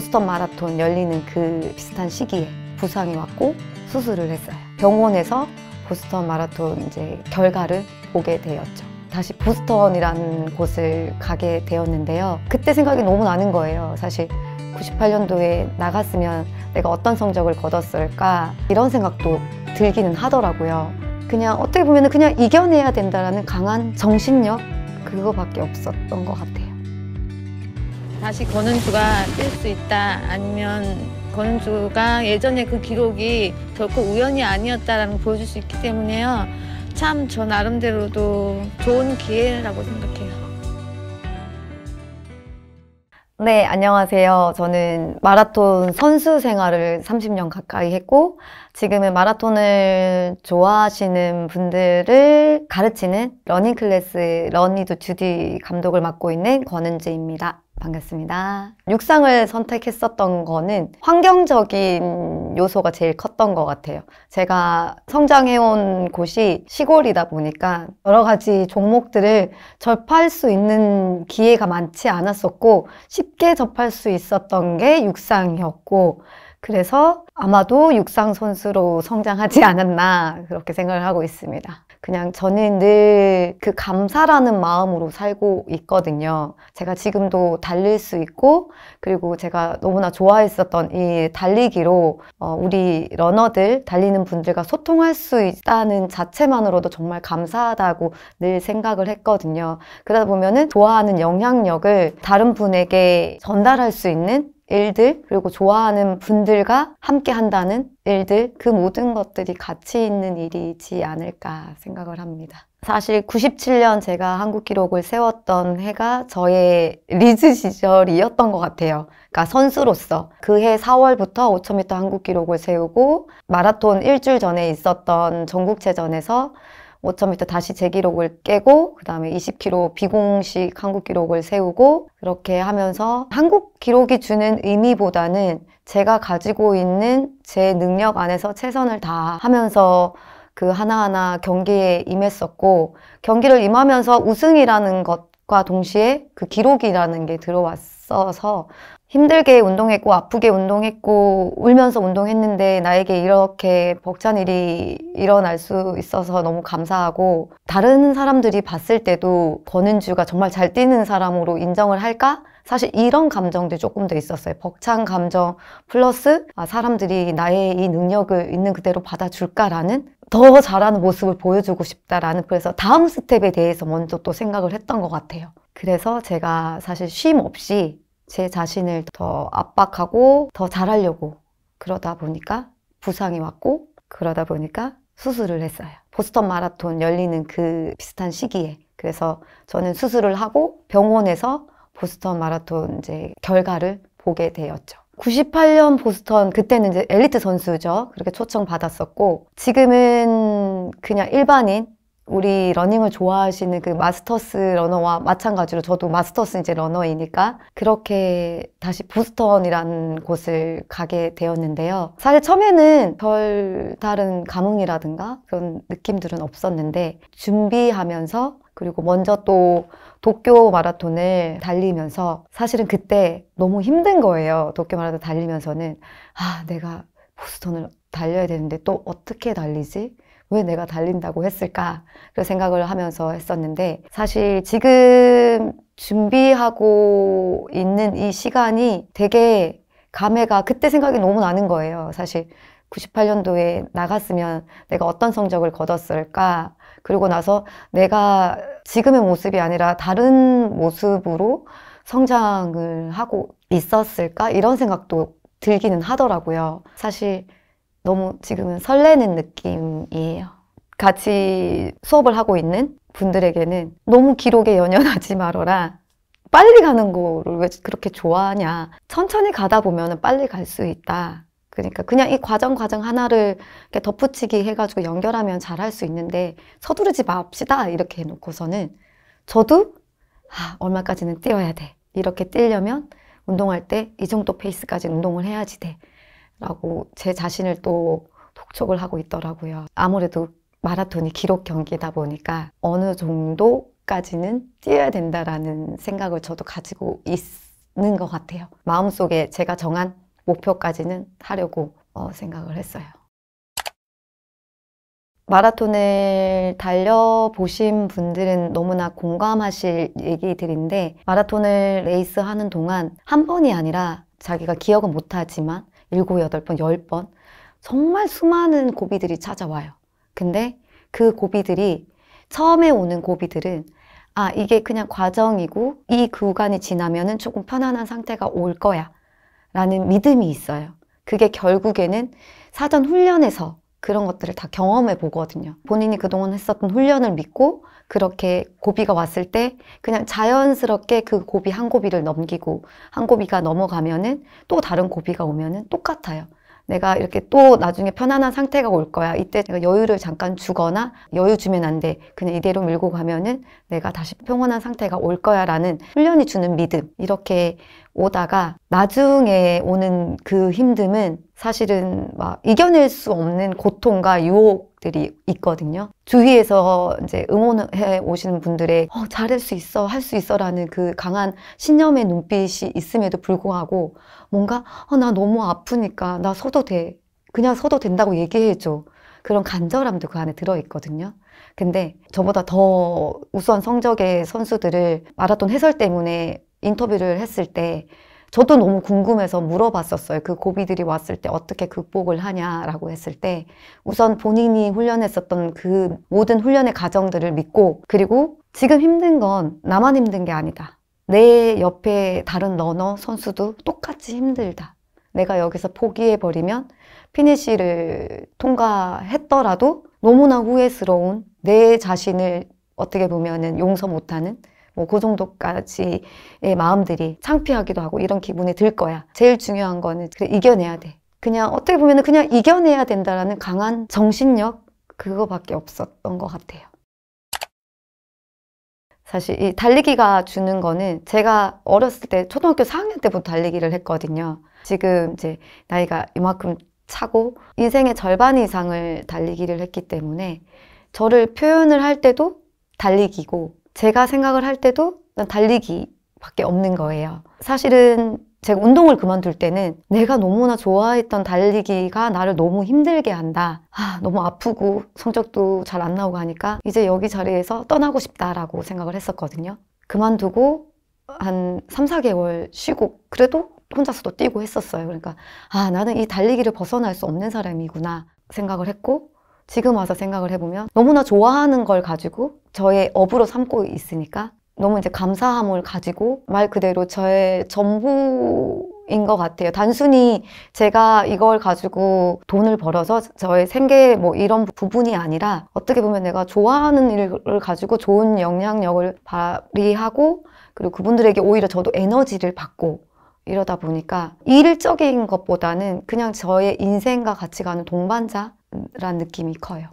보스턴 마라톤 열리는 그 비슷한 시기에 부상이 왔고 수술을 했어요. 병원에서 보스턴 마라톤 이제 결과를 보게 되었죠. 다시 보스턴이라는 곳을 가게 되었는데요. 그때 생각이 너무 나는 거예요. 사실 98년도에 나갔으면 내가 어떤 성적을 거뒀을까 이런 생각도 들기는 하더라고요. 그냥 어떻게 보면 그냥 이겨내야 된다라는 강한 정신력 그거밖에 없었던 것 같아요. 다시 권은주가 뛸 수 있다 아니면 권은주가 예전에 그 기록이 결코 우연이 아니었다라는 보여줄 수 있기 때문에요. 참 저 나름대로도 좋은 기회라고 생각해요. 네, 안녕하세요. 저는 마라톤 선수 생활을 30년 가까이 했고, 지금은 마라톤을 좋아하시는 분들을 가르치는 러닝 클래스 러니도 주디 감독을 맡고 있는 권은재입니다. 반갑습니다. 육상을 선택했었던 거는 환경적인 요소가 제일 컸던 것 같아요. 제가 성장해온 곳이 시골이다 보니까 여러 가지 종목들을 접할 수 있는 기회가 많지 않았었고 쉽게 접할 수 있었던 게 육상이었고 그래서 아마도 육상 선수로 성장하지 않았나 그렇게 생각을 하고 있습니다. 그냥 저는 늘 그 감사라는 마음으로 살고 있거든요. 제가 지금도 달릴 수 있고 그리고 제가 너무나 좋아했었던 이 달리기로 어, 우리 러너들 달리는 분들과 소통할 수 있다는 자체만으로도 정말 감사하다고 늘 생각을 했거든요. 그러다 보면은 좋아하는 영향력을 다른 분에게 전달할 수 있는 일들 그리고 좋아하는 분들과 함께 한다는 일들 그 모든 것들이 같이 있는 일이지 않을까 생각을 합니다. 사실 97년 제가 한국 기록을 세웠던 해가 저의 리즈 시절이었던 것 같아요. 그러니까 선수로서 그 해 4월부터 5000m 한국 기록을 세우고 마라톤 일주일 전에 있었던 전국체전에서 5,000m 다시 제 기록을 깨고 그 다음에 20km 비공식 한국 기록을 세우고 그렇게 하면서 한국 기록이 주는 의미보다는 제가 가지고 있는 제 능력 안에서 최선을 다하면서 그 하나하나 경기에 임했었고 경기를 임하면서 우승이라는 것과 동시에 그 기록이라는 게 들어왔어요. 했서 힘들게 운동했고 아프게 운동했고 울면서 운동했는데 나에게 이렇게 벅찬 일이 일어날 수 있어서 너무 감사하고 다른 사람들이 봤을 때도 권은주가 정말 잘 뛰는 사람으로 인정을 할까? 사실 이런 감정들이 조금 더 있었어요. 벅찬 감정 플러스 아, 사람들이 나의 이 능력을 있는 그대로 받아줄까라는 더 잘하는 모습을 보여주고 싶다라는 그래서 다음 스텝에 대해서 먼저 또 생각을 했던 것 같아요. 그래서 제가 사실 쉼 없이 제 자신을 더 압박하고 더 잘하려고 그러다 보니까 부상이 왔고 그러다 보니까 수술을 했어요. 보스턴 마라톤 열리는 그 비슷한 시기에 그래서 저는 수술을 하고 병원에서 보스턴 마라톤 이제 결과를 보게 되었죠. 98년 보스턴 그때는 이제 엘리트 선수죠. 그렇게 초청 받았었고 지금은 그냥 일반인 우리 러닝을 좋아하시는 그 마스터스 러너와 마찬가지로 저도 마스터스 이제 러너이니까 그렇게 다시 보스턴이라는 곳을 가게 되었는데요. 사실 처음에는 별다른 감흥이라든가 그런 느낌들은 없었는데 준비하면서 그리고 먼저 또 도쿄 마라톤을 달리면서 사실은 그때 너무 힘든 거예요. 도쿄 마라톤 달리면서는 아, 내가 보스턴을 달려야 되는데 또 어떻게 달리지? 왜 내가 달린다고 했을까? 그 생각을 하면서 했었는데 사실 지금 준비하고 있는 이 시간이 되게 감회가 그때 생각이 너무 나는 거예요. 사실 98년도에 나갔으면 내가 어떤 성적을 거뒀을까? 그리고 나서 내가 지금의 모습이 아니라 다른 모습으로 성장을 하고 있었을까? 이런 생각도 들기는 하더라고요. 사실 너무 지금은 설레는 느낌이에요. 같이 수업을 하고 있는 분들에게는 너무 기록에 연연하지 말어라. 빨리 가는 거를 왜 그렇게 좋아하냐. 천천히 가다 보면 빨리 갈 수 있다. 그러니까 그냥 이 과정 과정 하나를 이렇게 덧붙이기 해가지고 연결하면 잘 할 수 있는데 서두르지 맙시다 이렇게 해놓고서는 저도 아 얼마까지는 뛰어야 돼 이렇게 뛰려면 운동할 때 이 정도 페이스까지 운동을 해야지 돼 라고 제 자신을 또 독촉을 하고 있더라고요. 아무래도 마라톤이 기록 경기다 보니까 어느 정도까지는 뛰어야 된다라는 생각을 저도 가지고 있는 것 같아요. 마음속에 제가 정한 목표까지는 하려고 어, 생각을 했어요. 마라톤을 달려보신 분들은 너무나 공감하실 얘기들인데 마라톤을 레이스하는 동안 한 번이 아니라 자기가 기억은 못하지만 일곱, 여덟 번, 열번 정말 수많은 고비들이 찾아와요. 근데 그 고비들이 처음에 오는 고비들은 아, 이게 그냥 과정이고 이 구간이 지나면은 조금 편안한 상태가 올 거야. 라는 믿음이 있어요. 그게 결국에는 사전 훈련에서 그런 것들을 다 경험해 보거든요. 본인이 그동안 했었던 훈련을 믿고 그렇게 고비가 왔을 때 그냥 자연스럽게 그 고비 한 고비를 넘기고 한 고비가 넘어가면은 또 다른 고비가 오면은 똑같아요. 내가 이렇게 또 나중에 편안한 상태가 올 거야. 이때 내가 여유를 잠깐 주거나 여유 주면 안 돼. 그냥 이대로 밀고 가면은 내가 다시 평온한 상태가 올 거야. 라는 훈련이 주는 믿음. 이렇게 오다가 나중에 오는 그 힘듦은 사실은 막 이겨낼 수 없는 고통과 유혹 분들이 있거든요. 주위에서 이제 응원해 오시는 분들의 어, 잘할 수 있어, 할 수 있어 라는 그 강한 신념의 눈빛이 있음에도 불구하고 뭔가 어, 나 너무 아프니까 나 서도 돼. 그냥 서도 된다고 얘기해줘. 그런 간절함도 그 안에 들어있거든요. 근데 저보다 더 우수한 성적의 선수들을 마라톤 해설 때문에 인터뷰를 했을 때 저도 너무 궁금해서 물어봤었어요. 그 고비들이 왔을 때 어떻게 극복을 하냐라고 했을 때 우선 본인이 훈련했었던 그 모든 훈련의 과정들을 믿고 그리고 지금 힘든 건 나만 힘든 게 아니다. 내 옆에 다른 러너 선수도 똑같이 힘들다. 내가 여기서 포기해버리면 피니쉬를 통과했더라도 너무나 후회스러운 내 자신을 어떻게 보면 용서 못하는 뭐그 정도까지의 마음들이 창피하기도 하고 이런 기분이 들 거야. 제일 중요한 거는 그래, 이겨내야 돼. 그냥 어떻게 보면 그냥 이겨내야 된다라는 강한 정신력 그거밖에 없었던 것 같아요. 사실 이 달리기가 주는 거는 제가 어렸을 때 초등학교 4학년 때부터 달리기를 했거든요. 지금 이제 나이가 이만큼 차고 인생의 절반 이상을 달리기를 했기 때문에 저를 표현을 할 때도 달리기고 제가 생각을 할 때도 난 달리기밖에 없는 거예요. 사실은 제가 운동을 그만둘 때는 내가 너무나 좋아했던 달리기가 나를 너무 힘들게 한다. 아, 너무 아프고 성적도 잘 안 나오고 하니까 이제 여기 자리에서 떠나고 싶다라고 생각을 했었거든요. 그만두고 한 3, 4개월 쉬고 그래도 혼자서도 뛰고 했었어요. 그러니까 아, 나는 이 달리기를 벗어날 수 없는 사람이구나 생각을 했고 지금 와서 생각을 해보면 너무나 좋아하는 걸 가지고 저의 업으로 삼고 있으니까 너무 이제 감사함을 가지고 말 그대로 저의 전부인 것 같아요. 단순히 제가 이걸 가지고 돈을 벌어서 저의 생계 뭐 이런 부분이 아니라 어떻게 보면 내가 좋아하는 일을 가지고 좋은 영향력을 발휘하고 그리고 그분들에게 오히려 저도 에너지를 받고 이러다 보니까 일적인 것보다는 그냥 저의 인생과 같이 가는 동반자 음, 라는 느낌이 커요.